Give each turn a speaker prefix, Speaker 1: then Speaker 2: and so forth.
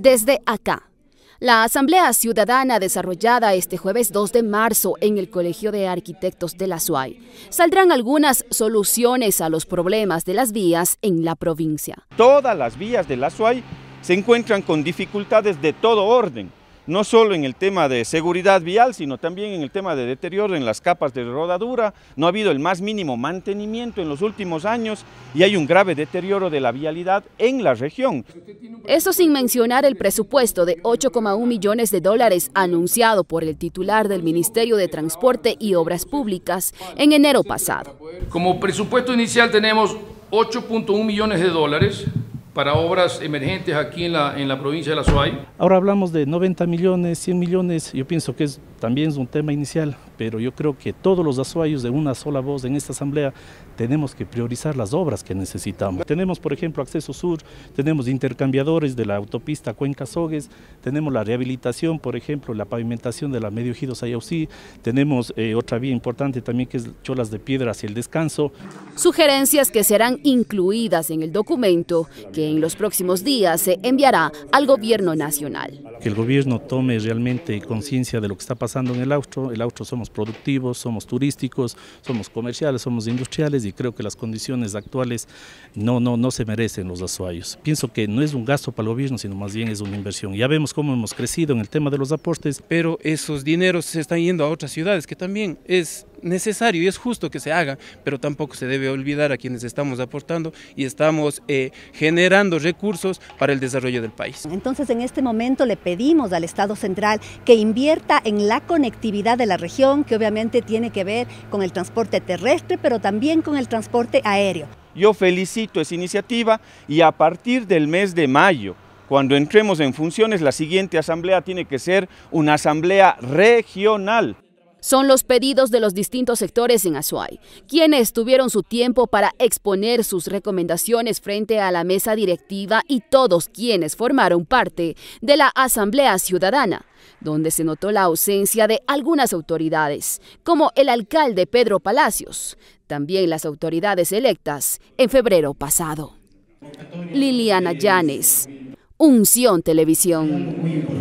Speaker 1: Desde acá. La Asamblea Ciudadana desarrollada este jueves 2 de marzo en el Colegio de Arquitectos de la Suai saldrán algunas soluciones a los problemas de las vías en la provincia.
Speaker 2: Todas las vías de la Suai se encuentran con dificultades de todo orden no solo en el tema de seguridad vial, sino también en el tema de deterioro en las capas de rodadura. No ha habido el más mínimo mantenimiento en los últimos años y hay un grave deterioro de la vialidad en la
Speaker 1: región. Eso sin mencionar el presupuesto de 8,1 millones de dólares anunciado por el titular del Ministerio de Transporte y Obras Públicas en enero pasado.
Speaker 2: Como presupuesto inicial tenemos 8.1 millones de dólares para obras emergentes aquí en la, en la provincia de La Suárez.
Speaker 3: Ahora hablamos de 90 millones, 100 millones, yo pienso que también es un tema inicial pero yo creo que todos los azuayos de una sola voz en esta asamblea tenemos que priorizar las obras que necesitamos. Tenemos, por ejemplo, acceso sur, tenemos intercambiadores de la autopista Cuenca-Sogues, tenemos la rehabilitación, por ejemplo, la pavimentación de la medio ejido Sayaucí, tenemos eh, otra vía importante también que es Cholas de Piedra hacia el descanso.
Speaker 1: Sugerencias que serán incluidas en el documento que en los próximos días se enviará al gobierno nacional.
Speaker 3: Que el gobierno tome realmente conciencia de lo que está pasando en el austro, el austro somos productivos, somos turísticos, somos comerciales, somos industriales y creo que las condiciones actuales no, no, no se merecen los azuayos. Pienso que no es un gasto para el gobierno, sino más bien es una inversión. Ya vemos cómo hemos crecido en el tema de los aportes. Pero esos dineros se están yendo a otras ciudades, que también es necesario y es justo que se haga,
Speaker 2: pero tampoco se debe olvidar a quienes estamos aportando y estamos eh, generando recursos para el desarrollo del país.
Speaker 1: Entonces, en este momento le pedimos al Estado central que invierta en la conectividad de la región, que obviamente tiene que ver con el transporte terrestre, pero también con el transporte aéreo.
Speaker 2: Yo felicito esa iniciativa y a partir del mes de mayo, cuando entremos en funciones, la siguiente asamblea tiene que ser una asamblea
Speaker 1: regional. Son los pedidos de los distintos sectores en Azuay, quienes tuvieron su tiempo para exponer sus recomendaciones frente a la mesa directiva y todos quienes formaron parte de la Asamblea Ciudadana, donde se notó la ausencia de algunas autoridades, como el alcalde Pedro Palacios, también las autoridades electas en febrero pasado. Liliana Llanes, Unción Televisión.